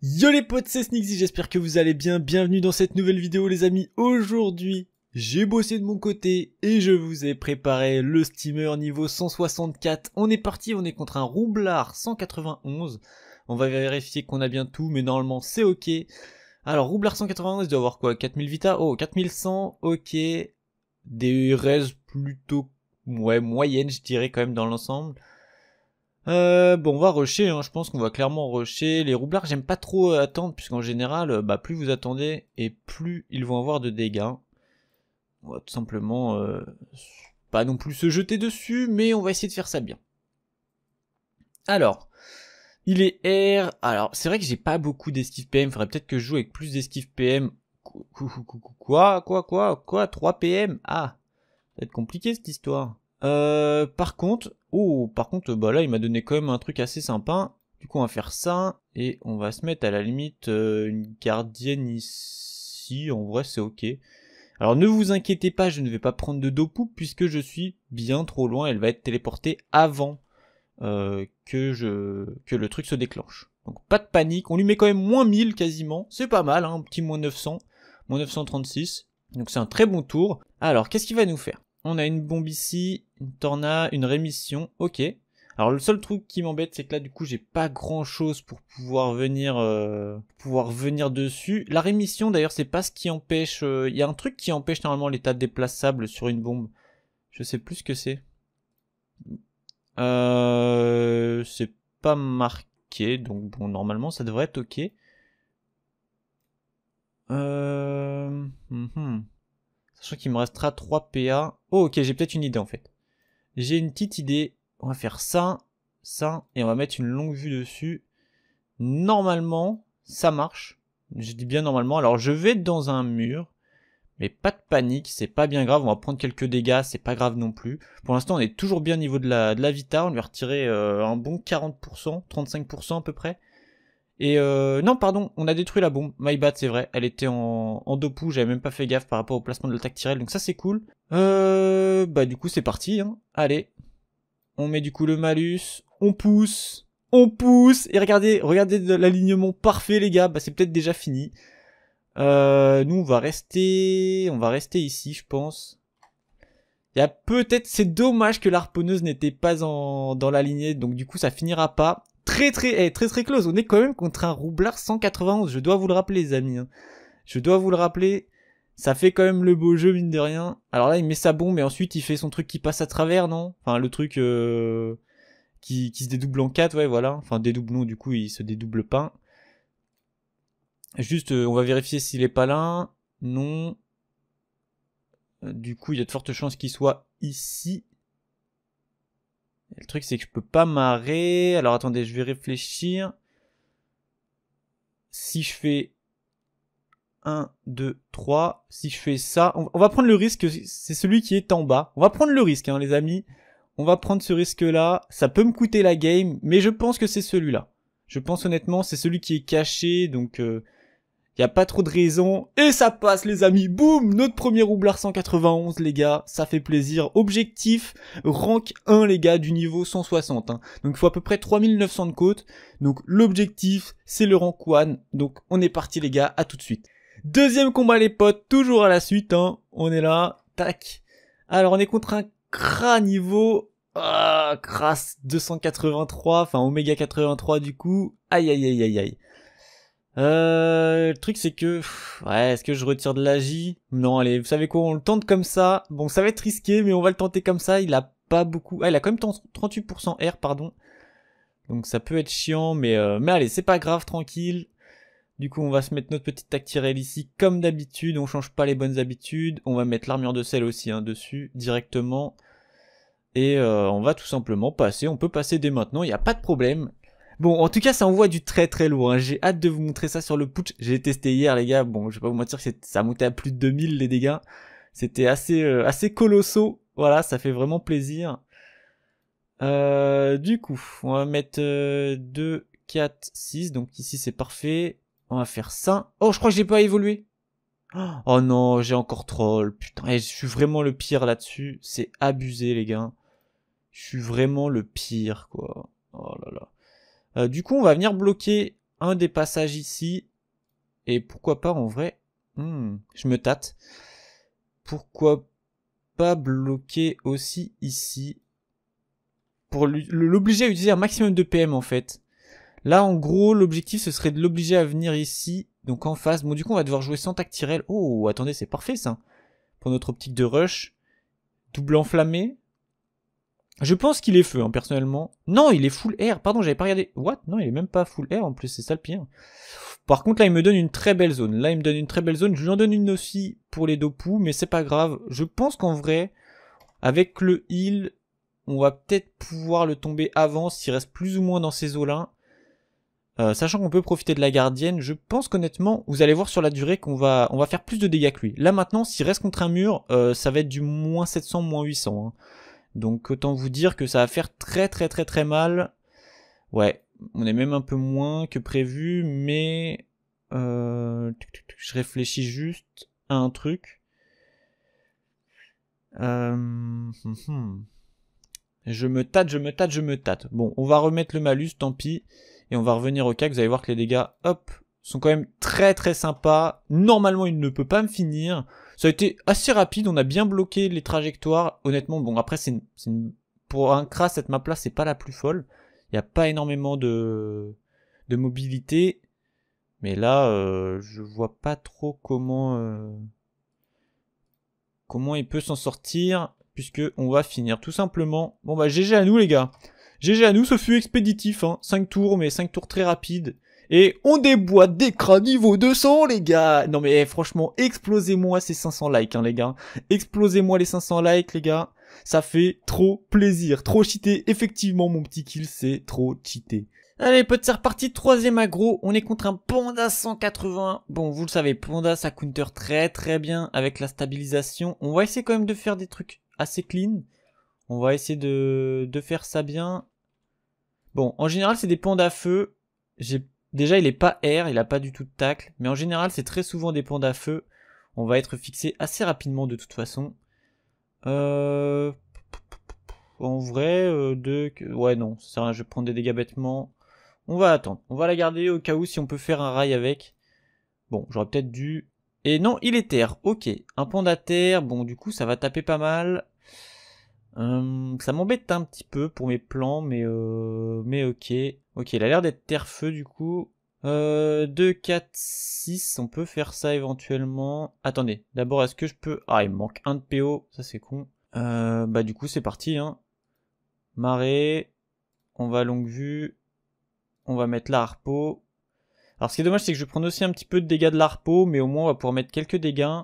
Yo les potes, c'est Sneaksy, j'espère que vous allez bien, bienvenue dans cette nouvelle vidéo les amis. Aujourd'hui, j'ai bossé de mon côté et je vous ai préparé le steamer niveau 164. On est parti, on est contre un roublard 191. On va vérifier qu'on a bien tout, mais normalement c'est ok. Alors roublard 191, il doit avoir quoi 4000 vita Oh, 4100, ok. Des res plutôt ouais, moyennes je dirais quand même dans l'ensemble. Euh, bon, on va rusher, hein. je pense qu'on va clairement rusher. Les roublards, j'aime pas trop euh, attendre, puisqu'en général, euh, bah, plus vous attendez, et plus ils vont avoir de dégâts. On va tout simplement pas non plus se jeter dessus, mais on va essayer de faire ça bien. Alors, il est R. Alors, c'est vrai que j'ai pas beaucoup d'esquive PM, faudrait peut-être que je joue avec plus d'esquive PM. Quoi, quoi, quoi, quoi, 3 PM Ah, ça va être compliqué cette histoire. Euh, par contre, Oh, par contre, bah là, il m'a donné quand même un truc assez sympa. Du coup, on va faire ça, et on va se mettre à la limite euh, une gardienne ici. En vrai, c'est ok. Alors ne vous inquiétez pas, je ne vais pas prendre de dopoupe puisque je suis bien trop loin. Elle va être téléportée avant euh, que, je, que le truc se déclenche. Donc pas de panique, on lui met quand même moins 1000 quasiment. C'est pas mal, hein, un petit moins 900, moins 936. Donc c'est un très bon tour. Alors qu'est-ce qu'il va nous faire on a une bombe ici, une torna, une rémission, ok. Alors le seul truc qui m'embête, c'est que là du coup j'ai pas grand chose pour pouvoir venir, euh, pouvoir venir dessus. La rémission d'ailleurs c'est pas ce qui empêche. Il euh, y a un truc qui empêche normalement l'état déplaçable sur une bombe. Je sais plus ce que c'est. Euh, c'est pas marqué donc bon normalement ça devrait être ok. Euh... Mhm. Sachant qu'il me restera 3 PA. Oh, ok, j'ai peut-être une idée en fait. J'ai une petite idée. On va faire ça, ça, et on va mettre une longue vue dessus. Normalement, ça marche. Je dis bien normalement. Alors, je vais dans un mur. Mais pas de panique, c'est pas bien grave, on va prendre quelques dégâts, c'est pas grave non plus. Pour l'instant, on est toujours bien au niveau de la, de la Vita, on lui a retiré euh, un bon 40%, 35% à peu près. Et euh, non, pardon, on a détruit la bombe. My bad, c'est vrai. Elle était en, en dopou, j'avais même pas fait gaffe par rapport au placement de l'attaque tirelle, donc ça c'est cool. Euh, bah du coup c'est parti. Hein. Allez, on met du coup le malus, on pousse, on pousse. Et regardez, regardez l'alignement parfait les gars. Bah c'est peut-être déjà fini. Euh, nous on va rester, on va rester ici, je pense. Il y a peut-être, c'est dommage que l'harponneuse n'était pas en, dans la lignée, donc du coup ça finira pas très très eh, très très close. On est quand même contre un roublard 191. Je dois vous le rappeler, les amis. Hein. Je dois vous le rappeler. Ça fait quand même le beau jeu, mine de rien. Alors là, il met sa bombe et ensuite il fait son truc qui passe à travers, non Enfin, le truc euh, qui, qui, se dédouble en 4, ouais, voilà. Enfin, non, du coup, il se dédouble pas. Juste, euh, on va vérifier s'il est pas là. Non. Euh, du coup, il y a de fortes chances qu'il soit ici le truc, c'est que je peux pas marrer. Alors attendez, je vais réfléchir. Si je fais 1, 2, 3, si je fais ça, on, va prendre le risque, c'est celui qui est en bas. On va prendre le risque, hein, les amis. On va prendre ce risque-là. Ça peut me coûter la game, mais je pense que c'est celui-là. Je pense honnêtement, c'est celui qui est caché, donc... Euh, il a pas trop de raison, Et ça passe, les amis. Boum Notre premier roublard 191, les gars. Ça fait plaisir. Objectif, rank 1, les gars, du niveau 160. Hein. Donc, il faut à peu près 3900 de côte. Donc, l'objectif, c'est le rank 1. Donc, on est parti, les gars. À tout de suite. Deuxième combat, les potes. Toujours à la suite, hein. On est là. Tac. Alors, on est contre un cras niveau... Ah, crasse 283. Enfin, oméga 83, du coup. Aïe, aïe, aïe, aïe, aïe. Euh, le truc c'est que... ouais, est-ce que je retire de la J Non, allez, vous savez quoi, on le tente comme ça. Bon, ça va être risqué, mais on va le tenter comme ça. Il a pas beaucoup... Ah, il a quand même 38% R, pardon. Donc ça peut être chiant, mais, euh, mais allez, c'est pas grave, tranquille. Du coup, on va se mettre notre petite tactirelle ici, comme d'habitude. On change pas les bonnes habitudes. On va mettre l'armure de sel aussi hein, dessus, directement. Et euh, on va tout simplement passer. On peut passer dès maintenant, il n'y a pas de problème. Bon, en tout cas, ça envoie du très très lourd. Hein. J'ai hâte de vous montrer ça sur le putsch. J'ai testé hier, les gars. Bon, je vais pas vous mentir, ça montait à plus de 2000 les dégâts. C'était assez, euh, assez colossaux. Voilà, ça fait vraiment plaisir. Euh, du coup, on va mettre 2, 4, 6. Donc ici, c'est parfait. On va faire ça. Oh, je crois que j'ai pas évolué. Oh non, j'ai encore troll. Putain, eh, je suis vraiment le pire là-dessus. C'est abusé, les gars. Je suis vraiment le pire, quoi. Oh là là. Euh, du coup, on va venir bloquer un des passages ici. Et pourquoi pas, en vrai, hmm, je me tâte. Pourquoi pas bloquer aussi ici pour l'obliger à utiliser un maximum de PM en fait. Là en gros l'objectif ce serait de l'obliger à venir ici, donc en face. Bon du coup on va devoir jouer sans tactirel. Oh attendez c'est parfait ça. Pour notre optique de rush. Double enflammé. Je pense qu'il est feu, hein, personnellement. Non, il est full air. Pardon, j'avais pas regardé. What Non, il est même pas full air en plus, c'est ça le pire. Par contre, là, il me donne une très belle zone. Là, il me donne une très belle zone. Je lui en donne une aussi pour les dopous, mais c'est pas grave. Je pense qu'en vrai, avec le heal, on va peut-être pouvoir le tomber avant s'il reste plus ou moins dans ces eaux-là. Euh, sachant qu'on peut profiter de la gardienne, je pense qu'honnêtement, vous allez voir sur la durée qu'on va, on va faire plus de dégâts que lui. Là maintenant, s'il reste contre un mur, euh, ça va être du moins 700, moins 800. Donc autant vous dire que ça va faire très très très très mal. Ouais, on est même un peu moins que prévu, mais euh, je réfléchis juste à un truc. Euh, je me tâte, je me tâte, je me tâte. Bon, on va remettre le malus, tant pis. Et on va revenir au cas, vous allez voir que les dégâts, hop, sont quand même très très sympas. Normalement, il ne peut pas me finir. Ça a été assez rapide, on a bien bloqué les trajectoires. Honnêtement, bon, après, c'est pour un crash, cette map-là, c'est pas la plus folle. Il n'y a pas énormément de, mobilité. Mais là, euh, je vois pas trop comment euh, comment il peut s'en sortir, puisque on va finir tout simplement. Bon bah GG à nous les gars. GG à nous, ce fut expéditif, hein. 5 tours, mais 5 tours très rapides. Et on déboîte des crânes niveau 200, les gars Non mais eh, franchement, explosez-moi ces 500 likes, hein, les gars. Explosez-moi les 500 likes, les gars. Ça fait trop plaisir. Trop cheaté. Effectivement, mon petit kill, c'est trop cheaté. Allez, potes, c'est reparti. Troisième aggro. On est contre un Panda 180. Bon, vous le savez, Panda, ça counter très très bien avec la stabilisation. On va essayer quand même de faire des trucs assez clean. On va essayer de, de faire ça bien. Bon, en général, c'est des pandas à feu. J'ai Déjà, il n'est pas air, il n'a pas du tout de tacle, mais en général, c'est très souvent des pandas à feu. On va être fixé assez rapidement de toute façon. Euh, en vrai, euh, deux... Ouais, non, ça je vais prendre des dégâts bêtement. On va attendre. On va la garder au cas où si on peut faire un rail avec. Bon, j'aurais peut-être dû... Et non, il est terre. Ok, un à terre. Bon, du coup, ça va taper pas mal. Euh, ça m'embête un petit peu pour mes plans, mais, euh... mais ok. Ok, il a l'air d'être terre-feu du coup. 2, 4, 6, on peut faire ça éventuellement. Attendez, d'abord est-ce que je peux... Ah, il me manque un de PO, ça c'est con. Euh, bah du coup c'est parti. Hein. Marée, on va longue vue, on va mettre la Alors ce qui est dommage c'est que je vais prendre aussi un petit peu de dégâts de l'arpo, mais au moins on va pouvoir mettre quelques dégâts.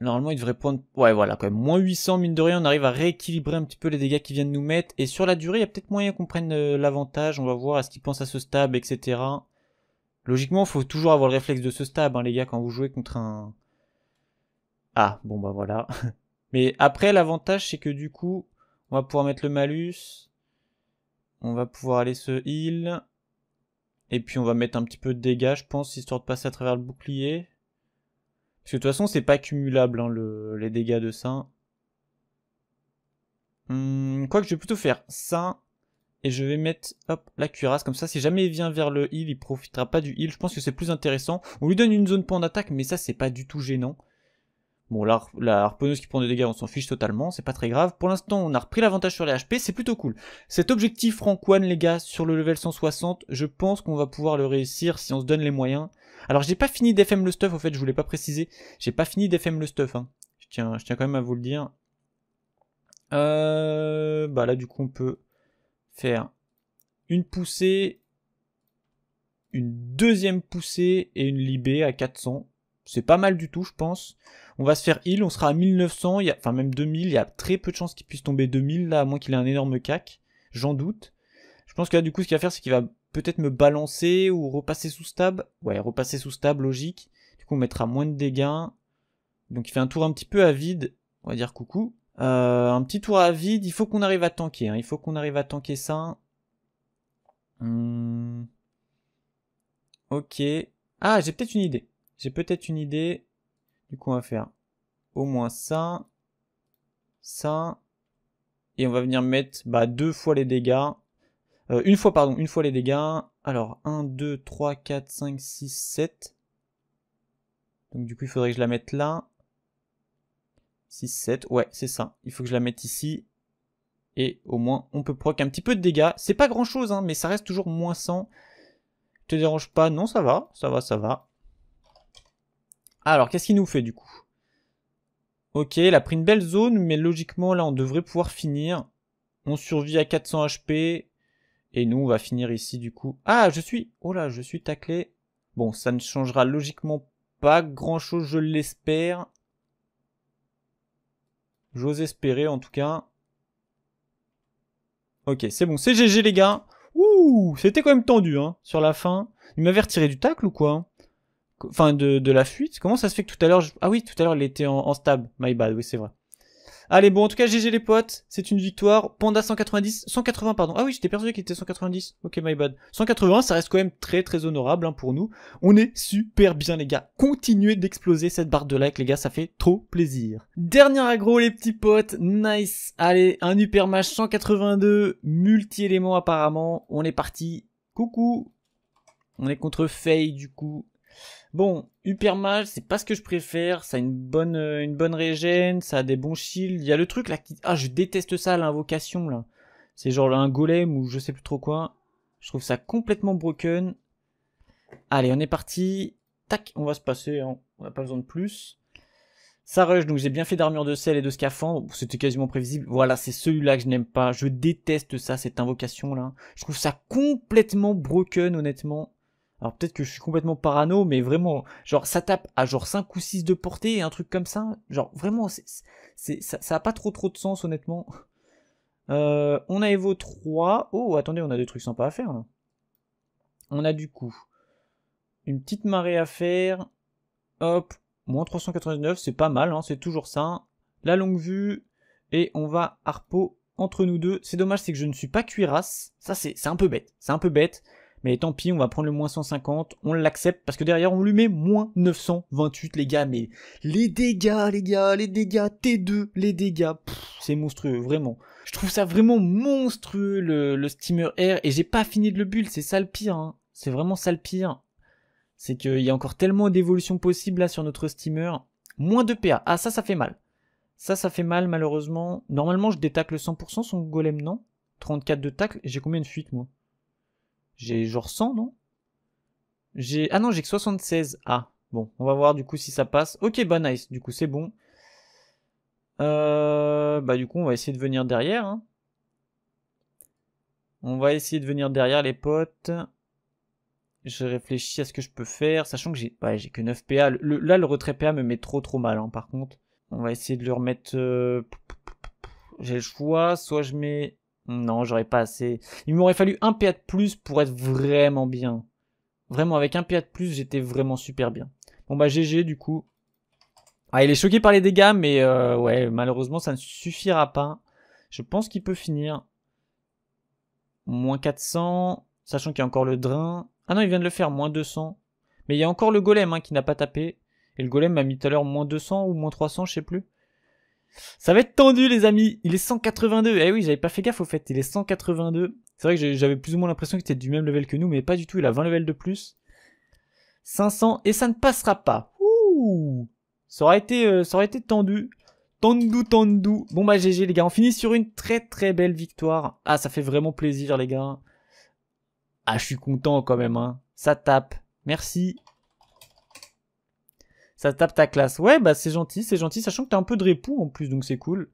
Normalement, il devrait prendre... Ouais, voilà, quand même. Moins 800, mine de rien, on arrive à rééquilibrer un petit peu les dégâts qui viennent nous mettre. Et sur la durée, il y a peut-être moyen qu'on prenne euh, l'avantage. On va voir à ce qu'il pense à ce stab, etc. Logiquement, il faut toujours avoir le réflexe de ce stab, hein, les gars, quand vous jouez contre un... Ah, bon, bah voilà. Mais après, l'avantage, c'est que du coup, on va pouvoir mettre le malus. On va pouvoir aller se heal. Et puis, on va mettre un petit peu de dégâts, je pense, histoire de passer à travers le bouclier. Parce que de toute façon, c'est pas cumulable, hein, les dégâts de ça. Hum, quoi que je vais plutôt faire ça. Et je vais mettre hop, la cuirasse. Comme ça, si jamais il vient vers le heal, il profitera pas du heal. Je pense que c'est plus intéressant. On lui donne une zone point d'attaque, mais ça, c'est pas du tout gênant. Bon, la, la, harponneuse qui prend des dégâts, on s'en fiche totalement, c'est pas très grave. Pour l'instant, on a repris l'avantage sur les HP, c'est plutôt cool. Cet objectif Rank les gars, sur le level 160, je pense qu'on va pouvoir le réussir si on se donne les moyens. Alors j'ai pas fini d'FM le stuff, au fait, je voulais pas préciser. J'ai pas fini d'FM le stuff. Hein. Je, tiens, je tiens quand même à vous le dire. Euh, bah là, du coup, on peut faire une poussée, une deuxième poussée et une libée à 400. C'est pas mal du tout, je pense. On va se faire heal, on sera à 1900, y a, enfin même 2000. Il y a très peu de chances qu'il puisse tomber 2000, là, à moins qu'il ait un énorme cac. J'en doute. Je pense que là, du coup, ce qu'il va faire, c'est qu'il va peut-être me balancer ou repasser sous stab. Ouais, repasser sous stab, logique. Du coup, on mettra moins de dégâts. Donc il fait un tour un petit peu à vide. On va dire coucou. Euh, un petit tour à vide. Il faut qu'on arrive à tanker. Hein. Il faut qu'on arrive à tanker ça. Hmm. Ok. Ah, j'ai peut-être une idée. J'ai peut-être une idée. Du coup, on va faire au moins ça. Ça. Et on va venir mettre bah, deux fois les dégâts. Euh, une fois, pardon, une fois les dégâts. Alors, 1, 2, 3, 4, 5, 6, 7. Donc du coup, il faudrait que je la mette là. 6, 7, ouais, c'est ça. Il faut que je la mette ici. Et au moins, on peut proc un petit peu de dégâts. C'est pas grand-chose, hein, mais ça reste toujours moins 100. Te dérange pas Non, ça va, ça va, ça va. Alors, qu'est-ce qu'il nous fait du coup Ok, il a pris une belle zone, mais logiquement, là, on devrait pouvoir finir. On survit à 400 HP. Et nous, on va finir ici du coup. Ah, je suis... Oh là, je suis taclé. Bon, ça ne changera logiquement pas grand-chose, je l'espère. J'ose espérer en tout cas. Ok, c'est bon, c'est GG les gars. Ouh, c'était quand même tendu hein, sur la fin. Il m'avait retiré du tacle ou quoi Enfin, de, la fuite. Comment ça se fait que tout à l'heure... Ah oui, tout à l'heure, il était en, en stab. My bad, oui, c'est vrai. Allez, bon, en tout cas, GG les potes, c'est une victoire. Panda 190, 180, pardon. Ah oui, j'étais persuadé qu'il était 190. Ok, my bad. 180, ça reste quand même très très honorable hein, pour nous. On est super bien, les gars. Continuez d'exploser cette barre de like, les gars, ça fait trop plaisir. Dernier aggro, les petits potes. Nice. Allez, un hyper 182, multi-éléments apparemment. On est parti. Coucou. On est contre Faye, du coup. Bon, mal c'est pas ce que je préfère. Ça a une bonne, euh, une bonne régène, ça a des bons shields. Il y a le truc là qui. Ah, je déteste ça, l'invocation là. C'est genre un golem ou je sais plus trop quoi. Je trouve ça complètement broken. Allez, on est parti. Tac, on va se passer. Hein. On n'a pas besoin de plus. Ça rush, donc j'ai bien fait d'armure de sel et de scaphandre. C'était quasiment prévisible. Voilà, c'est celui-là que je n'aime pas. Je déteste ça, cette invocation là. Je trouve ça complètement broken, honnêtement. Alors peut-être que je suis complètement parano, mais vraiment, genre ça tape à genre 5 ou 6 de portée et un truc comme ça. Genre vraiment, c'est, ça, ça a pas trop trop de sens honnêtement. Euh, on a Evo 3. Oh, attendez, on a des trucs sympas à faire là. On a du coup une petite marée à faire. Hop, moins 389, c'est pas mal, hein, c'est toujours ça. La longue vue. Et on va harpo entre nous deux. C'est dommage, c'est que je ne suis pas cuirasse. Ça, c'est un peu bête. C'est un peu bête. Mais tant pis, on va prendre le moins 150, on l'accepte, parce que derrière, on lui met moins 928, les gars, mais les dégâts, les gars, les dégâts, T2, les dégâts, c'est monstrueux, vraiment. Je trouve ça vraiment monstrueux, le, Steamer Air, et j'ai pas fini de le build, c'est ça le pire, hein. c'est vraiment ça le pire. C'est qu'il y a encore tellement d'évolutions possibles là sur notre Steamer. Moins de PA, ah ça, ça fait mal. Ça, ça fait mal, malheureusement. Normalement, je le 100% son golem, non 34 de tacle, j'ai combien de fuite, moi j'ai genre 100, non J'ai Ah non, j'ai que 76. Ah, bon, on va voir du coup si ça passe. Ok, bah nice, du coup c'est bon. Euh, bah du coup, on va essayer de venir derrière. Hein. On va essayer de venir derrière les potes. Je réfléchis à ce que je peux faire, sachant que j'ai ouais, bah, j'ai que 9 PA. Là, le retrait PA me met trop trop mal, hein, par contre. On va essayer de le remettre... Euh, j'ai le choix, soit je mets non, j'aurais pas assez. Il m'aurait fallu un PA de plus pour être vraiment bien. Vraiment, avec un PA de plus, j'étais vraiment super bien. Bon bah GG du coup. Ah, il est choqué par les dégâts, mais euh, ouais, malheureusement, ça ne suffira pas. Je pense qu'il peut finir. Moins 400, sachant qu'il y a encore le drain. Ah non, il vient de le faire, moins 200. Mais il y a encore le golem hein, qui n'a pas tapé. Et le golem m'a mis tout à l'heure moins 200 ou moins 300, je sais plus. Ça va être tendu, les amis. Il est 182. Eh oui, j'avais pas fait gaffe au fait. Il est 182. C'est vrai que j'avais plus ou moins l'impression qu'il était du même level que nous, mais pas du tout. Il a 20 levels de plus. 500. Et ça ne passera pas. Ouh. Ça aurait été, euh, ça aurait été tendu. Tendu, tendu. Bon bah GG les gars, on finit sur une très très belle victoire. Ah ça fait vraiment plaisir les gars. Ah je suis content quand même hein. Ça tape. Merci ça tape ta classe. Ouais, bah c'est gentil, c'est gentil, sachant que t'as un peu de répoux en plus, donc c'est cool.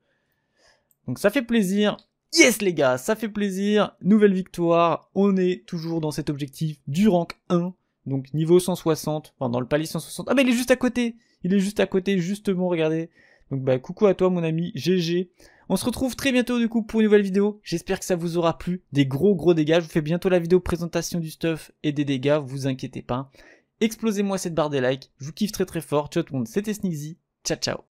Donc ça fait plaisir. Yes les gars, ça fait plaisir. Nouvelle victoire. On est toujours dans cet objectif du rank 1. Donc niveau 160, enfin dans le palier 160. Ah mais il est juste à côté. Il est juste à côté, justement, regardez. Donc bah coucou à toi mon ami, GG. On se retrouve très bientôt du coup pour une nouvelle vidéo. J'espère que ça vous aura plu. Des gros gros dégâts. Je vous fais bientôt la vidéo présentation du stuff et des dégâts, vous inquiétez pas. Explosez-moi cette barre des likes. Je vous kiffe très très fort. Ciao tout le monde, c'était Sneezy. Ciao ciao.